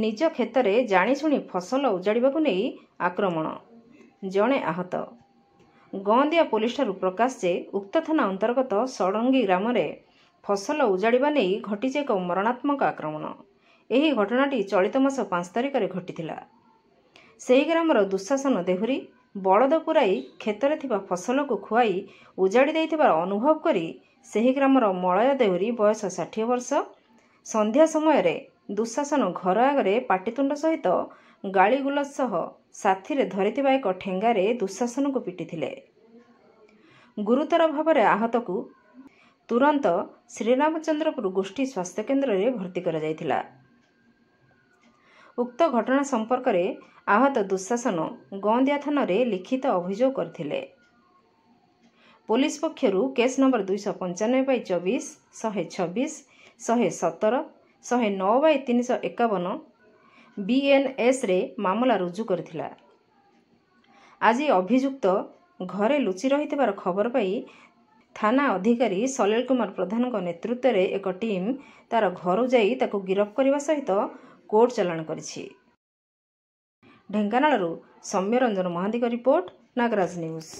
ନିଜ କ୍ଷେତରେ ଜାଣିଶୁଣି ଫସଲ ଉଜାଡ଼ିବାକୁ ନେଇ ଆକ୍ରମଣ ଜଣେ ଆହତ ଗଅଁଦିଆ ପୋଲିସଠାରୁ ପ୍ରକାଶ ଯେ ଉକ୍ତ ଥାନା ଅନ୍ତର୍ଗତ ଷଡ଼ଙ୍ଗୀ ଗ୍ରାମରେ ଫସଲ ଉଜାଡ଼ିବା ନେଇ ଘଟିଛି ଏକ ମରଣାତ୍ମକ ଆକ୍ରମଣ ଏହି ଘଟଣାଟି ଚଳିତ ମାସ ପାଞ୍ଚ ତାରିଖରେ ଘଟିଥିଲା ସେହି ଗ୍ରାମର ଦୁଃଶାସନ ଦେହୁରୀ ବଳଦ ପୁରାଇ କ୍ଷେତରେ ଥିବା ଫସଲକୁ ଖୁଆଇ ଉଜାଡ଼ି ଦେଇଥିବାର ଅନୁଭବ କରି ସେହି ଗ୍ରାମର ମଳୟ ଦେହୁରୀ ବୟସ ଷାଠିଏ ବର୍ଷ ସନ୍ଧ୍ୟା ସମୟରେ ଦୁଃଶାସନ ଘର ଆଗରେ ପାଟିତୁଣ୍ଡ ସହିତ ଗାଳିଗୁଲଜ ସହ ସାଥିରେ ଧରିଥିବା ଏକ ଠେଙ୍ଗାରେ ଦୁଃଶାସନକୁ ପିଟିଥିଲେ ଗୁରୁତର ଭାବରେ ଆହତକୁ ତୁରନ୍ତ ଶ୍ରୀରାମଚନ୍ଦ୍ରପୁର ଗୋଷ୍ଠୀ ସ୍ୱାସ୍ଥ୍ୟକେନ୍ଦ୍ରରେ ଭର୍ତ୍ତି କରାଯାଇଥିଲା ଉକ୍ତ ଘଟଣା ସମ୍ପର୍କରେ ଆହତ ଦୁଃଶାସନ ଗନ୍ଦିଆ ଥାନାରେ ଲିଖିତ ଅଭିଯୋଗ କରିଥିଲେ ପୋଲିସ ପକ୍ଷରୁ କେସ୍ ନମ୍ବର ଦୁଇଶହ ପଞ୍ଚାନବେ ବାଇ ଚବିଶ ଶହେ ଛବିଶ ଶହେ ସତର ଶହେ ନଅ ବାଇ ତିନିଶହ ଏକାବନ ବିଏନ୍ଏସ୍ରେ ମାମଲା ରୁଜୁ କରିଥିଲା ଆଜି ଅଭିଯୁକ୍ତ ଘରେ ଲୁଚି ରହିଥିବାର ଖବର ପାଇ ଥାନା ଅଧିକାରୀ ସଲିଲ କୁମାର ପ୍ରଧାନଙ୍କ ନେତୃତ୍ୱରେ ଏକ ଟିମ୍ ତାର ଘରୁ ଯାଇ ତାକୁ ଗିରଫ କରିବା ସହିତ କୋର୍ଟ ଚାଲାଣ କରିଛି ଢେଙ୍କାନାଳରୁ ସୌମ୍ୟରଞ୍ଜନ ମହାନ୍ତିଙ୍କ ରିପୋର୍ଟ ନାଗରାଜ ନ୍ୟୁଜ୍